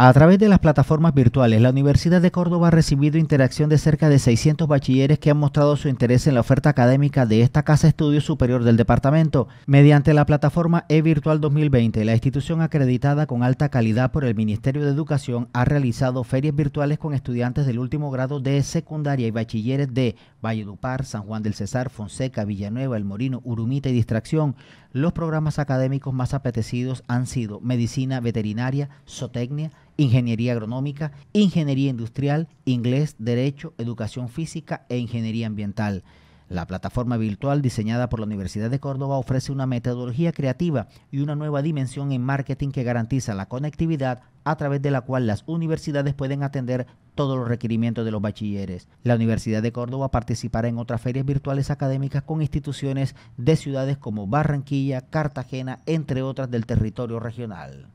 A través de las plataformas virtuales, la Universidad de Córdoba ha recibido interacción de cerca de 600 bachilleres que han mostrado su interés en la oferta académica de esta Casa estudios Superior del Departamento. Mediante la plataforma eVirtual 2020, la institución acreditada con alta calidad por el Ministerio de Educación ha realizado ferias virtuales con estudiantes del último grado de secundaria y bachilleres de Valledupar, San Juan del Cesar, Fonseca, Villanueva, El Morino, Urumita y Distracción. Los programas académicos más apetecidos han sido medicina veterinaria, zootecnia, ingeniería agronómica, ingeniería industrial, inglés, derecho, educación física e ingeniería ambiental. La plataforma virtual diseñada por la Universidad de Córdoba ofrece una metodología creativa y una nueva dimensión en marketing que garantiza la conectividad a través de la cual las universidades pueden atender todos los requerimientos de los bachilleres. La Universidad de Córdoba participará en otras ferias virtuales académicas con instituciones de ciudades como Barranquilla, Cartagena, entre otras del territorio regional.